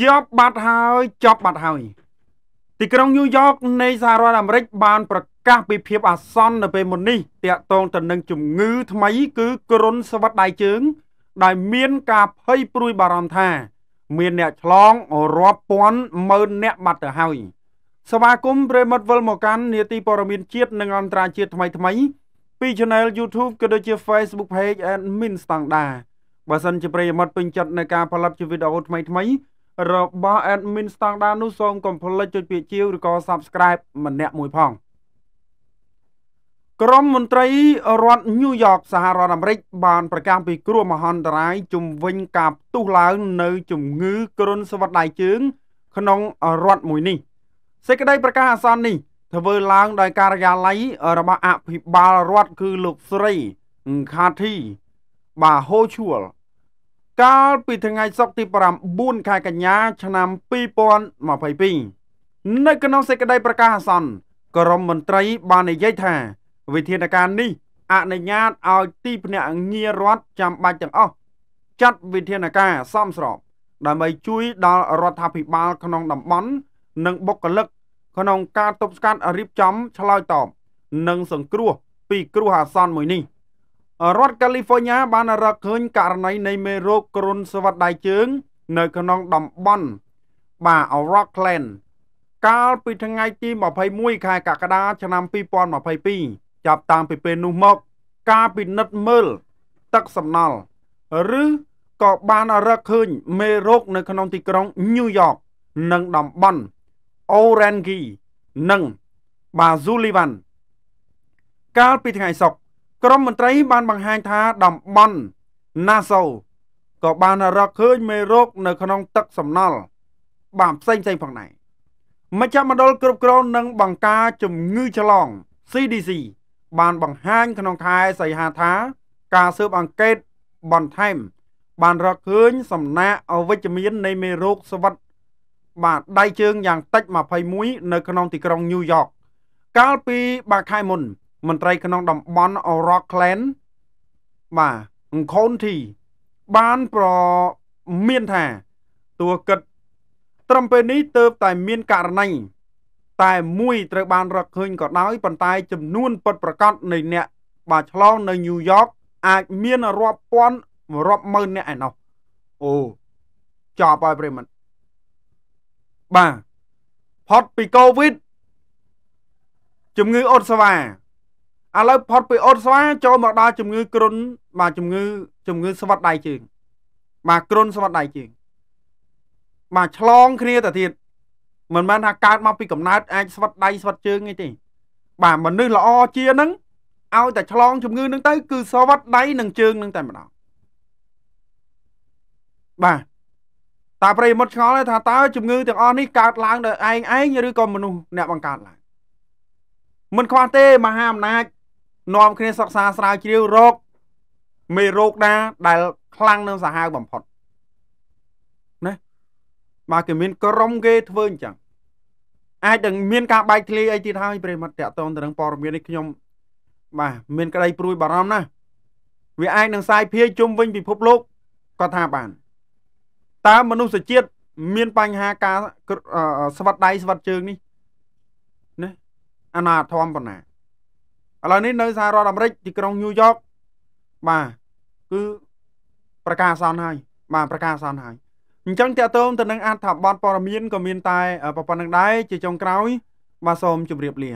ជាប់បាត់ហើយជាប់បាត់ហើយ ទីក្រុងញូវយ៉កនៃសហរដ្ឋអាមេរិក បាន ប្រកាសពីភាពអាសន្ននៅពេលមុននេះតាក់ទងទៅនឹងជំងឺ ថ្មីគឺគ្រុនស្វិតដៃជើងដែលមានការភ័យព្រួយបារម្ភថា មានអ្នកឆ្លងរាប់ពាន់ម៉ឺនអ្នកបាត់ទៅហើយសមាគមប្រិមត្តវិលមកកាន់នីតិព័រមានជាតិនិងអន្តរជាតិថ្មីថ្មី ពី Channel YouTube ក៏ដូចជា Facebook Page and Min ស្តង់ដាបើសិនជាប្រិយមិត្តពេញចិត្តនៅការផលិតជាវីដេអូថ្មីថ្មីរបស់ admin ស្តង់ដារនោះសូមកុំភ្លេចចុចពាក្យជាវឬក៏ subscribe ម្នាក់មួយផងក្រមមន្ត្រីរដ្ឋញូវយ៉កសហរដ្ឋអាមេរិកបាន ប្រកាសពីគ្រោះមហន្តរាយជំវិញការផ្ទុះឡើង នៅ ជំងឺគ្រុនសវត្ថដៃជើង ក្នុងរដ្ឋមួយនេះ សេចក្តីប្រកាសអាសន្ននេះធ្វើឡើងដោយការិយាល័យរបស់អភិបាលរដ្ឋគឺលោកស្រីខាធីបាហូឈួលកាលពីថ្ងៃសុក្រទី9ខែកញ្ញាឆ្នាំ2022នៅក្នុងសេចក្តីប្រកាសអាសន្នក្រមមន្ត្រី បាននិយាយថា វិធានការនេះអនុញ្ញាតឲ្យទីភ្នាក់ងាររដ្ឋចាំបាច់ទាំងអស់ចាត់វិធានការសមស្របដើម្បីជួយដល់រដ្ឋាភិបាលក្នុងតំបន់ និងបុគ្គលិកក្នុងការទប់ស្កាត់រៀបចំឆ្លើយតបនិងសង្គ្រោះពីគ្រោះអាសន្នមួយនេះរដ្ឋកាលីហ្វ័រញ៉ាបានរកឃើញករណីនៃមេរោគគ្រុនស្វិតដៃជើង នៅ ក្នុងតំបន់បាអរ៉ាក់ឡែនកាលពីថ្ងៃទី21ខែកក្កដាឆ្នាំ2022ចាប់តាំងពីពេលនោះមក ការពិនិត្យមើលទឹកសំណល់ឬក៏បានរកឃើញមេរោគនៅក្នុងទីក្រុងញូវយ៉កនិងតំបន់អូរ៉េនគីនិងបាស៊ូលីវ៉ាន់កាលពីថ្ងៃសុក្រក្រមមន្ត្រី បានបង្ហាញថាតំបន់ណាសូក៏បានរកឃើញមេរោគនៅក្នុងទឹកសំណល់បាទផ្សេងផ្សេងផងដែរមជ្ឈមណ្ឌលគ្រប់គ្រងនិងបង្ការជំងឺឆ្លង CDC បានបង្ហាញក្នុងខែសីហាថាការស៊ើបអង្កេតបន្ថែមបានរកឃើញសំណាក់អវិជ្ជមាននៃមេរោគស្វិតបាទដៃជើងយ៉ាងតិច21នៅក្នុងទីក្រុងញូវយ៉កកាលពី3ខែមុនមន្ត្រីក្នុងតំបន់ Rockland បាទ County បានប្រមានថាតួគិតត្រឹមពេលនេះទៅតែមានករណីតែមួយត្រូវបាន រកឃើញក៏ដោយប៉ុន្តែ ចំនួនពិតប្រាកដនៃអ្នកបាទឆ្លងនៅញូវយ៉កអាចមានរាប់ពាន់រាប់ម៉ឺនអ្នកឯណោះអូចប់ហើយប្រិមត្តបាទផុតពីកូវីដជំងឺអូតស្វាឥឡូវផុតពីអូតស្វាចូលមកដល់ជំងឺគ្រុនបាទជំងឺ ជំងឺស្វិតដៃជើងបាទគ្រុនស្វិតដៃជើងបាទឆ្លងគ្នាទៅទៀតមិនមែនថាកើតមកពីកំណើតអាចស្វិតដៃស្វិតជើងទេទេបាទមនុស្សល្អជានឹងឲ្យតែឆ្លង ជំងឺនឹង ទៅ គឺស្វិតដៃនិងជើងនឹងតែម្ដងបាទតាប្រិយមិត្តឆ្ងល់ថាតើជំងឺទាំងអស់នេះកើតឡើងដោយឯងឯងឬក៏មនុស្សអ្នកបង្កើតឡើងមិនខ្វះទេមហាអំណាចនាំគ្នាសិក្សាស្រាវជ្រាវរកមេរោគណាដែលខ្លាំងនិងសាហាវបំផុតណាបាទគេមាន ក្រុមគេធ្វើអញ្ចឹងអាចនឹងមានការបែកធ្លាយអីទៀតហើយប្រិមត្តតកតងទៅនឹងព័ត៌មាននេះខ្ញុំបាទមាន ក្តី ព្រួយបារម្ភណាស់វាអាចនឹងសាយភាយជុំវិញពិភពលោកក៏ថាបានតើមនុស្សជាតិមានបញ្ហាការស្វិតដៃស្វិតជើងនេះណាអាណាធម្មប៉ុណ្ណាឥឡូវនេះនៅសហរដ្ឋអាមេរិកទីក្រុងញូវយ៉កបាទគឺប្រកាសអាសន្នហើយបាទប្រកាសអាសន្នហើយអញ្ចឹងតកតងទៅនឹងអត្ថបទព័ត៌មានក៏មានតែប៉ុណ្្នឹងដែរជាចុងក្រោយបាទសូមជម្រាបលា